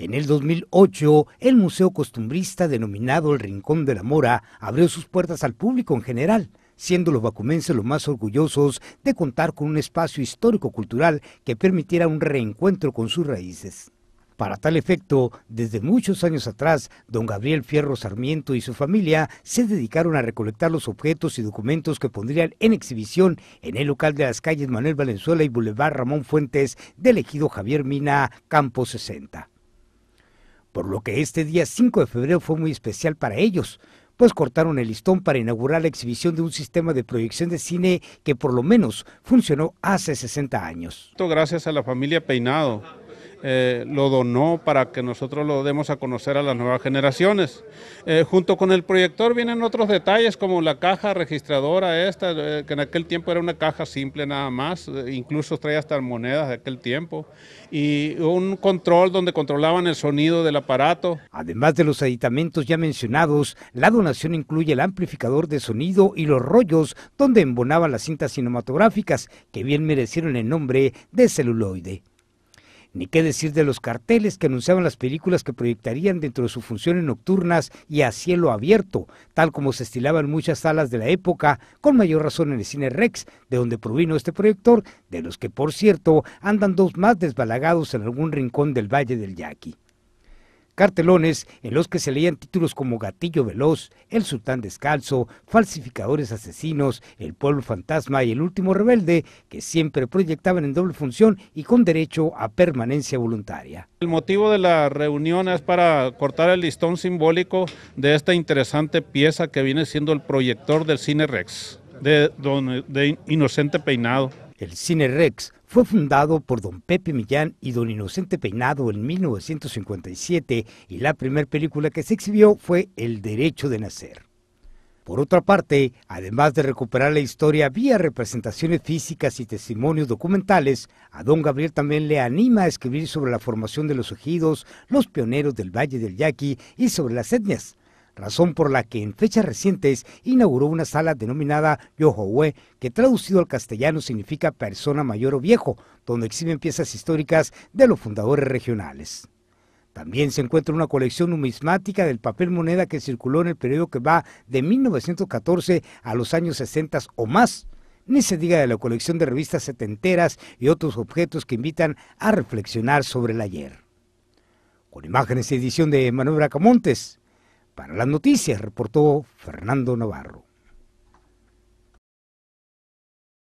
En el 2008, el Museo Costumbrista denominado El Rincón de la Mora abrió sus puertas al público en general, siendo los vacumenses los más orgullosos de contar con un espacio histórico-cultural que permitiera un reencuentro con sus raíces. Para tal efecto, desde muchos años atrás, don Gabriel Fierro Sarmiento y su familia se dedicaron a recolectar los objetos y documentos que pondrían en exhibición en el local de las calles Manuel Valenzuela y Boulevard Ramón Fuentes del ejido Javier Mina, Campo 60 por lo que este día 5 de febrero fue muy especial para ellos, pues cortaron el listón para inaugurar la exhibición de un sistema de proyección de cine que por lo menos funcionó hace 60 años. Gracias a la familia Peinado eh, lo donó para que nosotros lo demos a conocer a las nuevas generaciones. Eh, junto con el proyector vienen otros detalles como la caja registradora esta, eh, que en aquel tiempo era una caja simple nada más, incluso traía hasta monedas de aquel tiempo, y un control donde controlaban el sonido del aparato. Además de los aditamentos ya mencionados, la donación incluye el amplificador de sonido y los rollos donde embonaban las cintas cinematográficas que bien merecieron el nombre de celuloide. Ni qué decir de los carteles que anunciaban las películas que proyectarían dentro de sus funciones nocturnas y a cielo abierto, tal como se estilaba en muchas salas de la época, con mayor razón en el cine Rex, de donde provino este proyector, de los que por cierto andan dos más desbalagados en algún rincón del Valle del Yaqui cartelones en los que se leían títulos como Gatillo Veloz, El Sultán Descalzo, Falsificadores Asesinos, El Pueblo Fantasma y El Último Rebelde, que siempre proyectaban en doble función y con derecho a permanencia voluntaria. El motivo de la reunión es para cortar el listón simbólico de esta interesante pieza que viene siendo el proyector del Cine Rex, de, de Inocente Peinado. El Cine Rex fue fundado por don Pepe Millán y don Inocente Peinado en 1957 y la primera película que se exhibió fue El Derecho de Nacer. Por otra parte, además de recuperar la historia vía representaciones físicas y testimonios documentales, a don Gabriel también le anima a escribir sobre la formación de los ojidos, los pioneros del Valle del Yaqui y sobre las etnias, razón por la que en fechas recientes inauguró una sala denominada Yohowe, que traducido al castellano significa persona mayor o viejo, donde exhiben piezas históricas de los fundadores regionales. También se encuentra una colección numismática del papel moneda que circuló en el periodo que va de 1914 a los años 60 o más, ni se diga de la colección de revistas setenteras y otros objetos que invitan a reflexionar sobre el ayer. Con imágenes y edición de Manuel Bracamontes, para las noticias reportó Fernando Navarro.